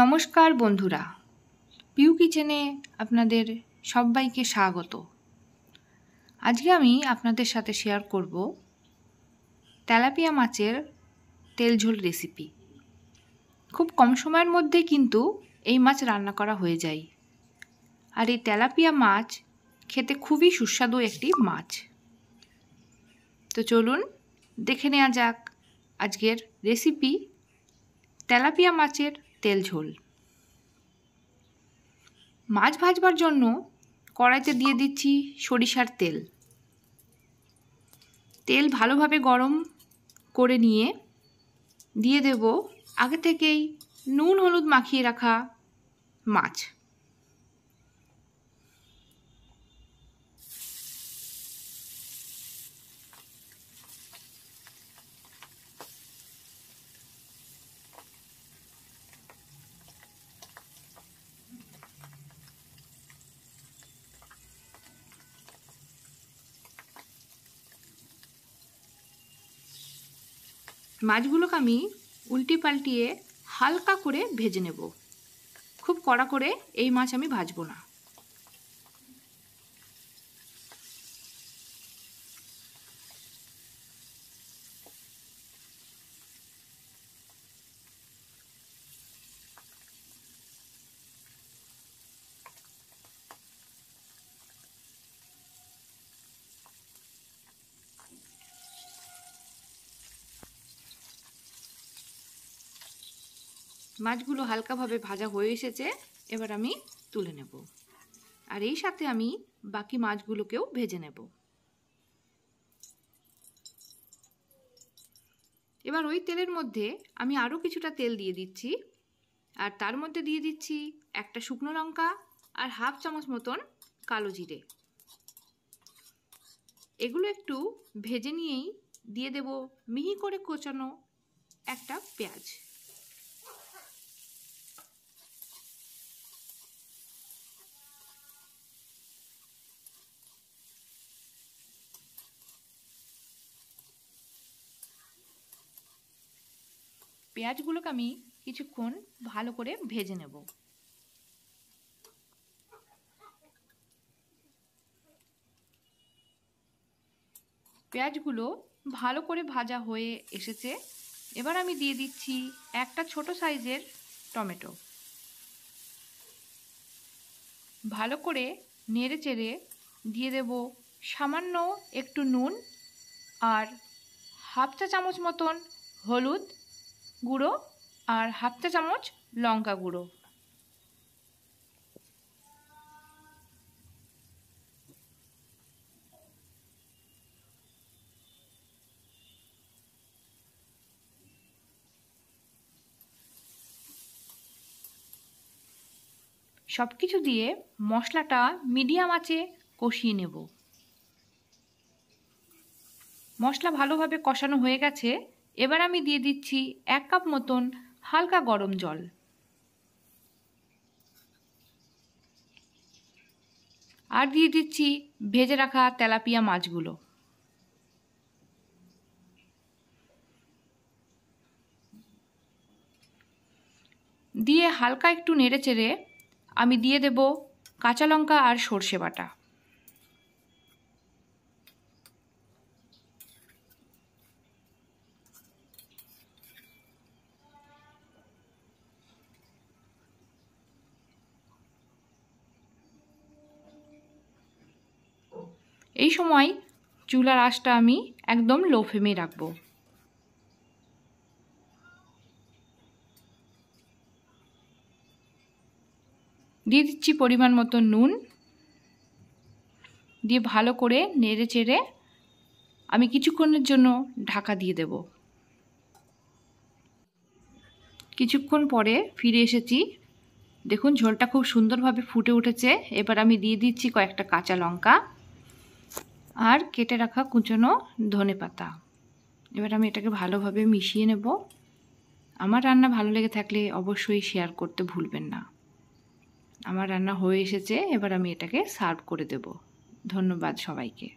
নমস্কার বন্ধুরা পিউ কিচেনে আপনাদের সবাইকে স্বাগত আজকে আমি আপনাদের সাথে শেয়ার করব তেলাপিয়া মাছের তেল ঝোল রেসিপি খুব কম সময়ের মধ্যে কিন্তু এই মাছ রান্না করা হয়ে যায় আর এই তেলাপিয়া মাছ খেতে খুবই সুস্বাদু একটি মাছ তো চলুন দেখে নেওয়া যাক আজকের রেসিপি তেলাপিয়া মাছের তেল ঝোল মাছ ভাজবার জন্য কড়াইতে দিয়ে দিচ্ছি সরিষার তেল তেল ভালোভাবে গরম করে নিয়ে দিয়ে দেব আগে থেকেই নুন হলুদ মাখিয়ে রাখা মাছ মাছগুলোকে আমি উল্টি পাল্টিয়ে হালকা করে ভেজে নেব খুব কড়া করে এই মাছ আমি ভাজবো না মাছগুলো হালকাভাবে ভাজা হয়ে এসেছে এবার আমি তুলে নেব আর এই সাথে আমি বাকি মাছগুলোকেও ভেজে নেব এবার ওই তেলের মধ্যে আমি আরও কিছুটা তেল দিয়ে দিচ্ছি আর তার মধ্যে দিয়ে দিচ্ছি একটা শুকনো লঙ্কা আর হাফ চামচ মতন কালো জিরে এগুলো একটু ভেজে নিয়েই দিয়ে দেব মিহি করে কোচানো একটা পেঁয়াজ পেঁয়াজগুলোকে আমি কিছুক্ষণ ভালো করে ভেজে নেব পেঁয়াজগুলো ভালো করে ভাজা হয়ে এসেছে এবার আমি দিয়ে দিচ্ছি একটা ছোট সাইজের টমেটো ভালো করে নেড়ে চেড়ে দিয়ে দেব সামান্য একটু নুন আর হাফ চা চামচ মতন হলুদ গুঁড়ো আর হাফ চা চামচ লঙ্কা গুঁড়ো সব কিছু দিয়ে মশলাটা মিডিয়াম আঁচে কষিয়ে নেব মশলা ভালোভাবে কষানো হয়ে গেছে এবার আমি দিয়ে দিচ্ছি এক কাপ মতন হালকা গরম জল আর দিয়ে দিচ্ছি ভেজে রাখা তেলাপিয়া মাছগুলো দিয়ে হালকা একটু নেড়ে চেড়ে আমি দিয়ে দেব কাঁচা লঙ্কা আর সর্ষে বাটা এই সময় চুলার আঁশটা আমি একদম লো ফ্লেমে রাখবো দিয়ে দিচ্ছি পরিমাণ মতো নুন দিয়ে ভালো করে নেড়ে চেড়ে আমি কিছুক্ষণের জন্য ঢাকা দিয়ে দেব কিছুক্ষণ পরে ফিরে এসেছি দেখুন ঝোলটা খুব সুন্দরভাবে ফুটে উঠেছে এবার আমি দিয়ে দিচ্ছি কয়েকটা কাঁচা লঙ্কা আর কেটে রাখা কুচনো ধনে পাতা এবার আমি এটাকে ভালোভাবে মিশিয়ে নেব আমার রান্না ভালো লেগে থাকলে অবশ্যই শেয়ার করতে ভুলবেন না আমার রান্না হয়ে এসেছে এবার আমি এটাকে সার্ভ করে দেব ধন্যবাদ সবাইকে